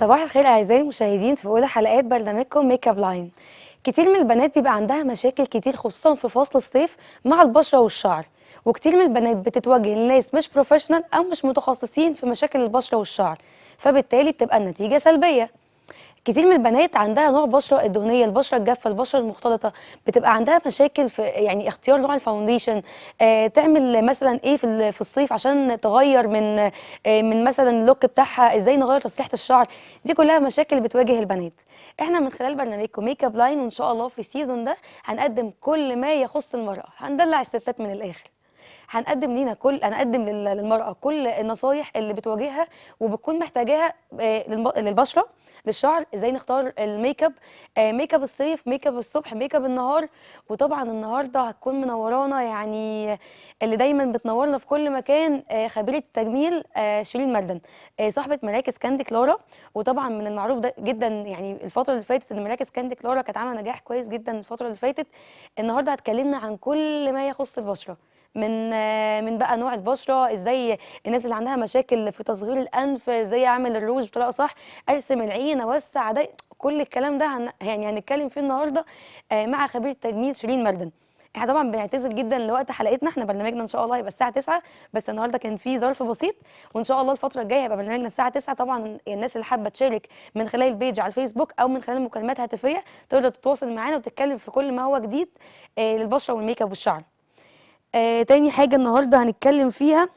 صباح الخير اعزائي المشاهدين في اولى حلقات برنامجكم ميك اب لاين كتير من البنات بيبقى عندها مشاكل كتير خصوصا في فصل الصيف مع البشره والشعر وكتير من البنات بتتوجه لناس مش بروفيشنال او مش متخصصين في مشاكل البشره والشعر فبالتالي بتبقى النتيجه سلبيه كتير من البنات عندها نوع بشره الدهنيه البشره الجافه البشره المختلطه بتبقى عندها مشاكل في يعني اختيار نوع الفاونديشن آه تعمل مثلا ايه في في الصيف عشان تغير من آه من مثلا اللوك بتاعها ازاي نغير تسريحه الشعر دي كلها مشاكل بتواجه البنات احنا من خلال برنامجكم ميك اب لاين وان شاء الله في السيزون ده هنقدم كل ما يخص المراه هندلع الستات من الاخر هنقدم لينا كل هنقدم للمراه كل النصايح اللي بتواجهها وبتكون محتاجاها آه، للبشره للشعر ازاي نختار الميك اب آه ميك اب الصيف ميك اب الصبح ميك اب النهار وطبعا النهارده هتكون منورانا يعني اللي دايما بتنورنا في كل مكان آه خبيره التجميل آه شيرين مردن آه صاحبه مراكز كاندي كلارا وطبعا من المعروف ده جدا يعني الفتره اللي فاتت ان مراكز كاندي كلارا كانت عامله نجاح كويس جدا الفتره اللي فاتت النهارده هتكلمنا عن كل ما يخص البشره من من بقى نوع البشره ازاي الناس اللي عندها مشاكل في تصغير الانف ازاي اعمل الروج بطريقه صح ارسم العين اوسع ده كل الكلام ده هن... يعني هنتكلم فيه النهارده آه، مع خبير التجميل شيرين مردن احنا طبعا بنعتذر جدا لوقت حلقتنا احنا برنامجنا ان شاء الله هيبقى الساعه 9 بس النهارده كان في ظرف بسيط وان شاء الله الفتره الجايه هيبقى برنامجنا الساعه 9 طبعا الناس اللي حابه تشارك من خلال البيج على الفيسبوك او من خلال مكالمات هاتفيه تقدر تتواصل معانا وتتكلم في كل ما هو جديد آه، للبشره والميك اب والشعر آه تاني حاجة النهاردة هنتكلم فيها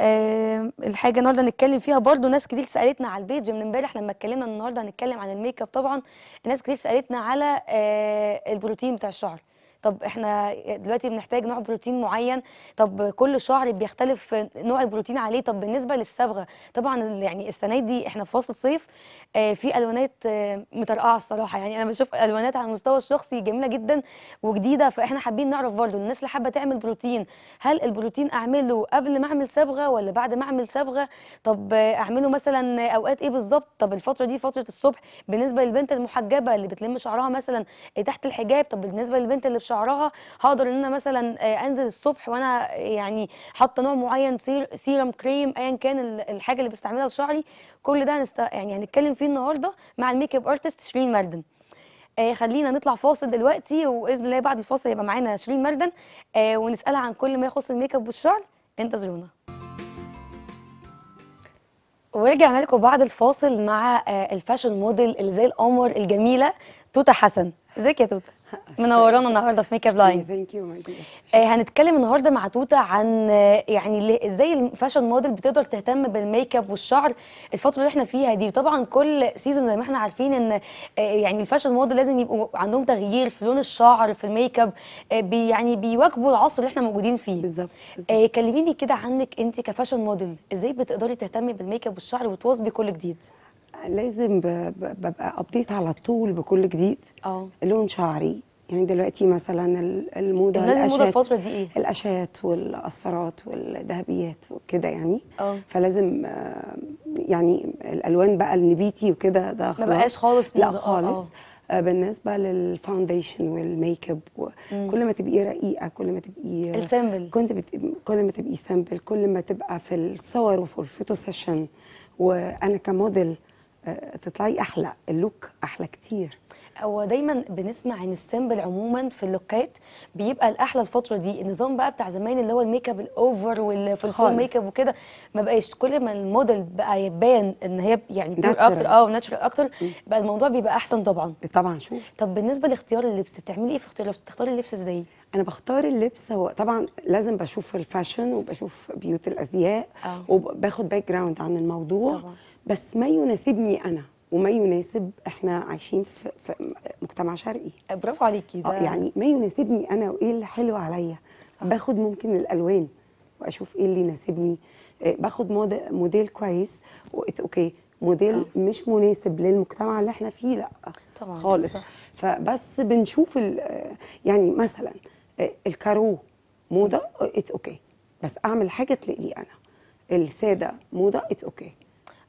آه الحاجة النهاردة هنتكلم فيها برضو ناس كتير سألتنا على البيج من امبارح لما اتكلمنا النهاردة هنتكلم عن الميك اب طبعا ناس كتير سألتنا على آه البروتين بتاع الشعر طب احنا دلوقتي بنحتاج نوع بروتين معين طب كل شعر بيختلف نوع البروتين عليه طب بالنسبه للصبغه طبعا يعني السنه دي احنا في فصل صيف آه، في الوانات آه، مترقعه الصراحه يعني انا بشوف الوانات على المستوى الشخصي جميله جدا وجديده فاحنا حابين نعرف برضه الناس اللي حابه تعمل بروتين هل البروتين اعمله قبل ما اعمل صبغه ولا بعد ما اعمل صبغه طب اعمله مثلا اوقات ايه بالظبط طب الفتره دي فتره الصبح بالنسبه للبنت المحجبه اللي بتلم شعرها مثلا تحت الحجاب طب بالنسبه للبنت اللي بشعرها شعرها هقدر ان انا مثلا آه، انزل الصبح وانا آه، يعني حاطه نوع معين سيرم كريم ايا كان الحاجه اللي بستعملها لشعري كل ده هنست... يعني هنتكلم فيه النهارده مع الميك اب ارتست شيرين مردن آه خلينا نطلع فاصل دلوقتي وباذن الله بعد الفاصل هيبقى معانا شيرين مردن آه ونسالها عن كل ما يخص الميك اب والشعر انتظرونا ورجعنا لكم بعد الفاصل مع آه، الفاشن موديل اللي زي القمر الجميله توتا حسن ازيك يا توتا منورانا النهارده في ميك اب لاين ثانك يو ماي هنتكلم النهارده مع توته عن آه، يعني ازاي الفاشن موديل بتقدر تهتم بالميك اب والشعر الفتره اللي احنا فيها دي وطبعا كل سيزون زي ما احنا عارفين ان آه، يعني الفاشن موديل لازم يبقوا عندهم تغيير في لون الشعر في الميك اب آه، بي يعني بيواكبوا العصر اللي احنا موجودين فيه بالظبط كلميني كده عنك انت كفاشن موديل ازاي بتقدري تهتمي بالميك اب والشعر وتواظبي كل جديد لازم ببقى ابديت على طول بكل جديد اه لون شعري يعني دلوقتي مثلا الموضه لازم الموضه الفتره دي ايه الاشات والاصفرات والذهبيات وكده يعني اه فلازم آه، يعني الالوان بقى النبيتي وكده ده خلاص ما بقاش خالص لا اه، خالص أوه. آه، بالنسبه للفاونديشن والميك اب كل ما تبقي رقيقه كل ما تبقي السامبل كنت بت... كل ما تبقي سامبل كل ما تبقى في الصور وفي الفوتو سيشن وانا كموديل آه، تطلعي احلى اللوك احلى كتير هو دايما بنسمع ان السيمبل عموما في اللوكات بيبقى الاحلى الفتره دي النظام بقى بتاع زمان اللي هو الميك اب الاوفر والفول ميك اب وكده ما بقاش كل ما الموديل بقى يبان ان هي يعني بيور اكتر اه وناتشرال اكتر بقى الموضوع بيبقى احسن طبعا طبعا شوف طب بالنسبه لاختيار اللبس بتعملي ايه في اختيار اللبس بتختاري اللبس ازاي انا بختار اللبس هو طبعا لازم بشوف الفاشن وبشوف بيوت الازياء أوه. وباخد باك جراوند عن الموضوع طبعا. بس ما يناسبني انا وما يناسب احنا عايشين في, مجتمع شرقي آه، برافو عليكي ده آه، يعني ما يناسبني انا وايه اللي حلو عليا باخد ممكن الالوان واشوف ايه اللي يناسبني آه، باخد موديل كويس واتس اوكي موديل أوه. مش مناسب للمجتمع اللي احنا فيه لا طبعا خالص صح. فبس بنشوف يعني مثلا إيه، الكارو موضه اتس اوكي okay. بس اعمل حاجه تليق لي انا الساده موضه اتس اوكي okay.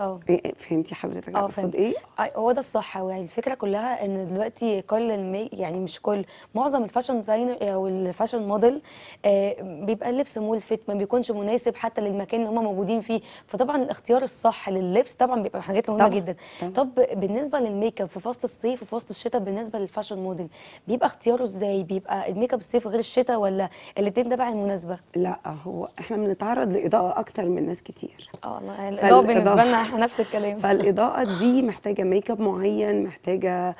اه فهمتي حضرتك آه، اقصد ايه هو ده الصح يعني الفكره كلها ان دلوقتي كل المي يعني مش كل معظم الفاشن ديزاينر او آه، الفاشن موديل آه بيبقى اللبس ملفت ما بيكونش مناسب حتى للمكان اللي هم موجودين فيه فطبعا الاختيار الصح لللبس طبعا بيبقى حاجات مهمه طبعا. جدا طبعا. طب بالنسبه للميك اب في فصل الصيف وفي فصل الشتاء بالنسبه للفاشن موديل بيبقى اختياره ازاي بيبقى الميك اب الصيف غير الشتاء ولا الاثنين تبع المناسبه لا هو احنا بنتعرض لاضاءه اكتر من ناس كتير اه الله الاضاءه بالنسبه لنا صح نفس الكلام فالاضاءه دي محتاجه ميك اب معين محتاجه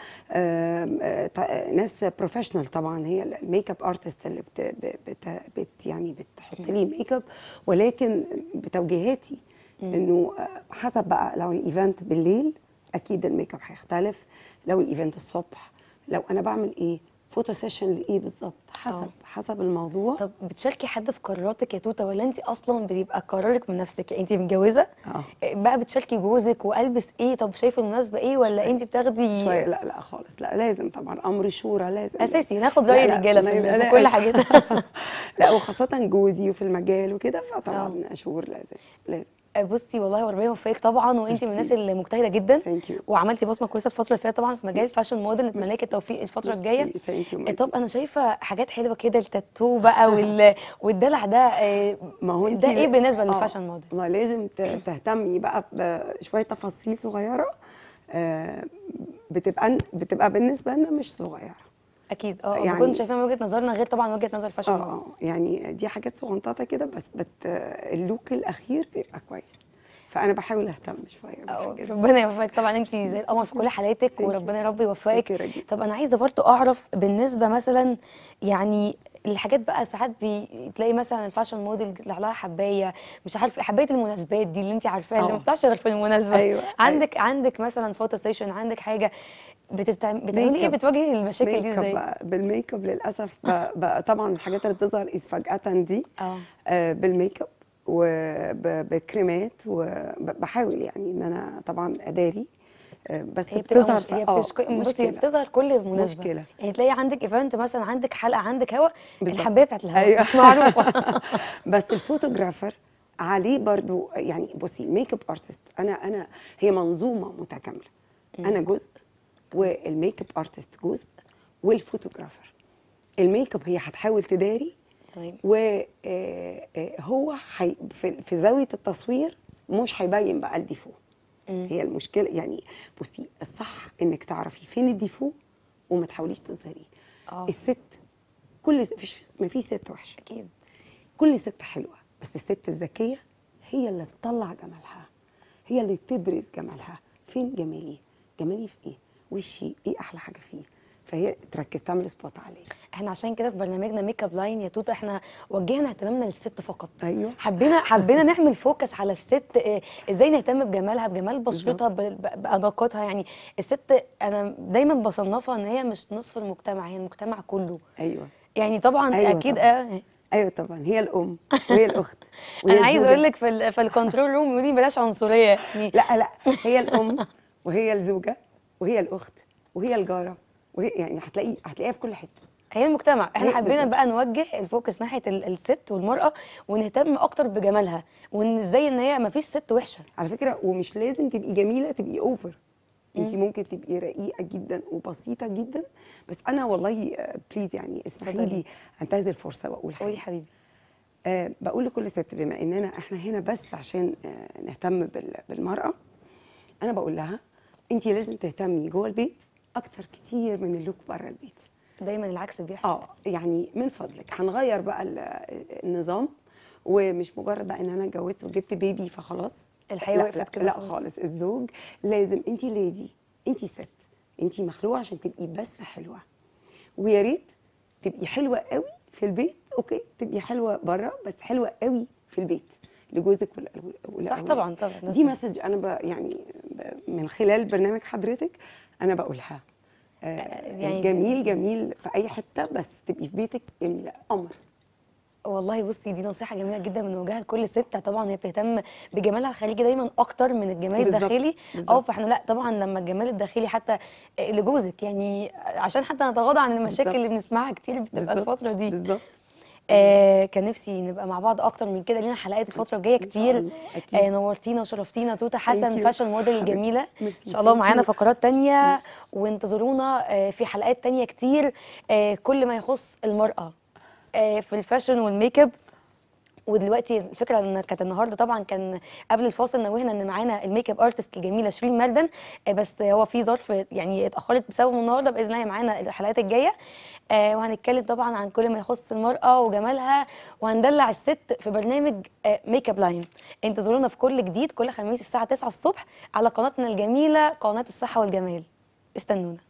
ناس بروفيشنال طبعا هي الميك اب ارتست اللي بت, بت, بت يعني بتحط لي ميك اب ولكن بتوجيهاتي انه آه، حسب بقى لو الايفنت بالليل اكيد الميك اب هيختلف لو الايفنت الصبح لو انا بعمل ايه فوتو سيشن لايه بالظبط حسب أوه. حسب الموضوع طب بتشاركي حد في قراراتك يا توته ولا انت اصلا بيبقى قرارك من نفسك يعني انت متجوزه آه. بقى بتشاركي جوزك والبس ايه طب شايفه المناسبه ايه ولا انت بتاخدي شويه لا لا خالص لا لازم طبعا امر شورى لازم اساسي ناخد راي الرجاله في, في كل حاجتنا لا وخاصه جوزي وفي المجال وكده فطبعا آه. شور لازم لازم آه، بصي والله ربنا يوفقك طبعا وانت من الناس المجتهده جدا وعملتي بصمه كويسه الفتره اللي فاتت طبعا في مجال الفاشن موديل نتمنى لك التوفيق الفتره الجايه آه، طب انا شايفه حاجات حلوه كده التاتو بقى وال... والدلع ده آه، ما هو ده ايه بالنسبه للفاشن موديل ما لازم تهتمي بقى بشويه تفاصيل صغيره بتبقى بتبقى بالنسبه لنا مش صغيره اكيد اه, آه، يعني كنت شايفاه من وجهه نظرنا غير طبعا وجهه نظر فاشن آه،, اه يعني دي حاجات صغنططه كده بس بت اللوك الاخير بيبقى كويس فانا بحاول اهتم شويه آه، ربنا يوفقك طبعا انت زي القمر في كل حالاتك وربنا يا رب يوفقك طب انا عايزه برضو اعرف بالنسبه مثلا يعني الحاجات بقى ساعات بتلاقي مثلا الفاشن موديل يطلع لها حبايه مش عارف حبايه المناسبات دي اللي انت عارفاها اللي ما اه. بتطلعش غير في المناسبه أيوة. عندك أيوة. عندك مثلا فوتو سيشن عندك حاجه بتتعمل بتعملي ايه بتواجهي المشاكل دي ازاي؟ بالميك اب للاسف بقى, طبعا الحاجات اللي بتظهر فجاه دي آه, آه، بالميك اب وبكريمات وبحاول يعني ان انا طبعا اداري بس هي بتظهر مش... هي آه، بتشك... مش هي بتظهر كل مناسبه مشكله يعني تلاقي عندك ايفنت مثلا عندك حلقه عندك هوا الحبايه بتاعت الهوا أيوة. معروفه بس الفوتوغرافر عليه برضو يعني بصي ميك اب ارتست انا انا هي منظومه متكامله انا جزء والميك اب ارتست جزء والفوتوغرافر الميك اب هي هتحاول تداري طيب. و وهو آه، آه، في زاويه التصوير مش هيبين بقى الديفو هي المشكله يعني بصي الصح انك تعرفي فين الديفو وما تحاوليش تظهريه آه. الست كل مفيش مفيش ست وحشه اكيد كل ست حلوه بس الست الذكيه هي اللي تطلع جمالها هي اللي تبرز جمالها فين جمالي جمالي في ايه وشي ايه احلى حاجه فيه فهي تركز تعمل سبوت عليه احنا عشان كده في برنامجنا ميك اب لاين يا توته احنا وجهنا اهتمامنا للست فقط ايوه حبينا حبينا نعمل فوكس على الست آه، ازاي نهتم بجمالها بجمال بشرتها باناقتها يعني الست انا دايما بصنفها ان هي مش نصف المجتمع هي المجتمع كله ايوه يعني طبعا أيوة اكيد طبعا. أه ايوه طبعا هي الام وهي الاخت وهي انا عايز اقول لك في في الكنترول روم يقول بلاش عنصريه يعني لا لا هي الام وهي الزوجه وهي الاخت وهي الجاره يعني هتلاقي هتلاقيها في كل حته هي المجتمع احنا حبينا بقى نوجه الفوكس ناحيه الست والمراه ونهتم اكتر بجمالها وان ازاي ان هي ما فيش ست وحشه على فكره ومش لازم تبقي جميله تبقي اوفر انت ممكن تبقي رقيقه جدا وبسيطه جدا بس انا والله بليز آه، يعني اسمحي لي انتهز الفرصه واقول حاجه قولي حبيبي أه بقول لكل ست بما اننا احنا هنا بس عشان أه نهتم بالمراه انا بقول لها انت لازم تهتمي جوه البيت اكتر كتير من اللوك بره البيت دايما العكس بيحصل اه يعني من فضلك هنغير بقى النظام ومش مجرد بقى ان انا اتجوزت وجبت بيبي فخلاص الحياه وقفت كده لا خالص الزوج لازم انت ليدي انت ست انت مخلوقه عشان تبقي بس حلوه ويا ريت تبقي حلوه قوي في البيت اوكي تبقي حلوه بره بس حلوه قوي في البيت لجوزك ولا صح طبعا طبعا دي مسج انا بقى يعني بقى من خلال برنامج حضرتك انا بقولها آه، آه، يعني جميل جميل في اي حته بس تبقي في بيتك جميله يعني قمر والله بصي دي نصيحه جميله جدا من وجهه كل ست طبعا هي بتهتم بجمالها الخارجي دايما اكتر من الجمال بالزبط. الداخلي اه فاحنا لا طبعا لما الجمال الداخلي حتى لجوزك يعني عشان حتى نتغاضى عن المشاكل بالزبط. اللي بنسمعها كتير بتبقى الفتره دي بالظبط آه كان نفسي نبقى مع بعض اكتر من كده لينا حلقات الفتره الجايه كتير آه نورتينا وشرفتينا توتا حسن فاشن موديل الجميله ان شاء الله معانا فقرات تانية وانتظرونا آه في حلقات تانية كتير آه كل ما يخص المراه آه في الفاشن والميك اب ودلوقتي الفكره ان كانت النهارده طبعا كان قبل الفاصل نوهنا ان معانا الميك اب ارتست الجميله شيرين مردن آه، بس هو في ظرف يعني اتاخرت بسببه النهارده باذن الله معانا الحلقات الجايه آه، وهنتكلم طبعا عن كل ما يخص المراه وجمالها وهندلع الست في برنامج ميك اب لاين انتظرونا في كل جديد كل خميس الساعه 9 الصبح على قناتنا الجميله قناه الصحه والجمال استنونا